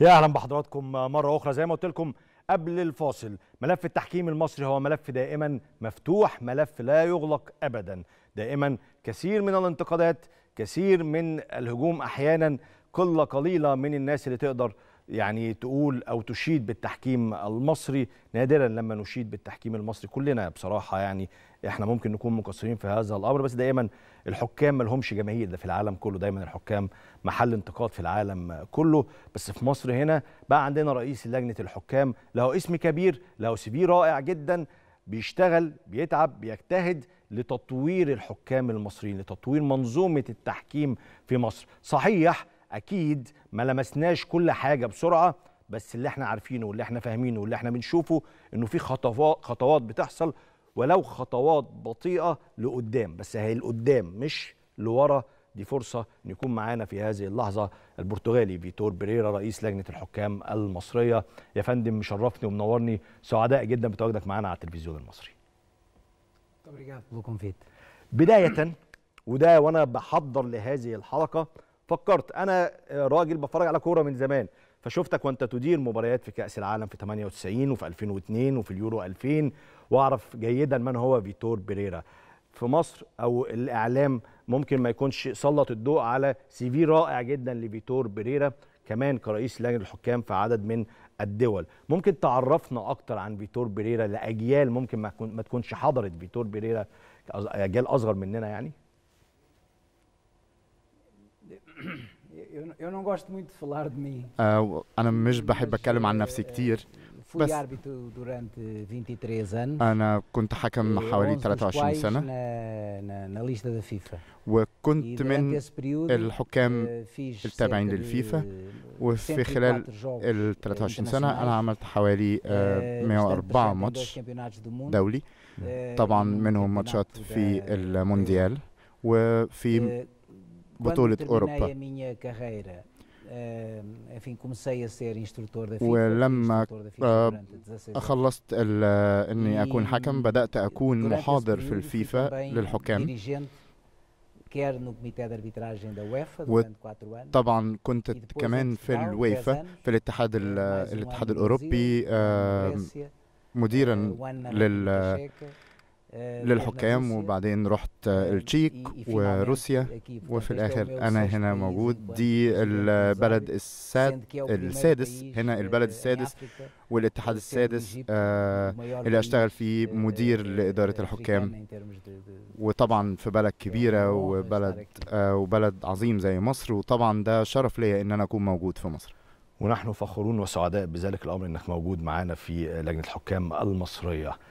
يا اهلا بحضراتكم مره اخرى زي ما قلت لكم قبل الفاصل ملف التحكيم المصري هو ملف دائما مفتوح ملف لا يغلق ابدا دائما كثير من الانتقادات كثير من الهجوم احيانا قله قليله من الناس اللي تقدر يعني تقول او تشيد بالتحكيم المصري نادرا لما نشيد بالتحكيم المصري كلنا بصراحه يعني احنا ممكن نكون مقصرين في هذا الامر بس دايما الحكام ما لهمش جماهير ده في العالم كله دايما الحكام محل انتقاد في العالم كله بس في مصر هنا بقى عندنا رئيس لجنه الحكام له اسم كبير له سي رائع جدا بيشتغل بيتعب بيجتهد لتطوير الحكام المصريين لتطوير منظومه التحكيم في مصر صحيح اكيد ما لمسناش كل حاجه بسرعه بس اللي احنا عارفينه واللي احنا فاهمينه واللي احنا بنشوفه انه في خطوات خطوات بتحصل ولو خطوات بطيئه لقدام بس هي لقدام مش لورا دي فرصه ان يكون معانا في هذه اللحظه البرتغالي فيتور بريرا رئيس لجنه الحكام المصريه يا فندم مشرفني ومنورني سعداء جدا بتواجدك معانا على التلفزيون المصري طب رجعت بكم فيت بدايه وده وانا بحضر لهذه الحلقه فكرت انا راجل بفرج على كوره من زمان فشفتك وانت تدير مباريات في كاس العالم في 98 وفي 2002 وفي اليورو 2000 واعرف جيدا من هو فيتور بيريرا في مصر او الاعلام ممكن ما يكونش سلط الضوء على سي في رائع جدا لفيتور بيريرا كمان كرئيس لجنه الحكام في عدد من الدول ممكن تعرفنا اكتر عن فيتور بيريرا لاجيال ممكن ما تكونش حضرت فيتور بيريرا اجيال اصغر مننا يعني أنا مش بحب أتكلم عن نفسي كتير. بس أنا كنت حكم حوالي 23 سنة. وكنت من الحكام التابعين للفيفا وفي خلال ال 23 سنة أنا عملت حوالي 104 ماتش دولي طبعا منهم ماتشات في المونديال وفي بطولة أوروبا ولما خلصت اني e اكون حكم بدات اكون محاضر في الفيفا للحكام طبعا كنت e كمان في الويفا في الاتحاد eh, um الاتحاد الاوروبي آه، مديرا eh, لل آه، للحكام وبعدين رحت آه، التشيك وروسيا وفي الآخر أنا هنا موجود دي البلد الساد السادس آه، هنا البلد السادس والاتحاد السادس آه اللي أشتغل فيه مدير لإدارة الحكام يعني وطبعا في بلد كبيرة وبلد آه وبلد عظيم زي مصر وطبعا ده شرف ليا إن أنا أكون موجود في مصر ونحن فخورون وسعداء بذلك الأمر أنك موجود معانا في لجنة الحكام المصرية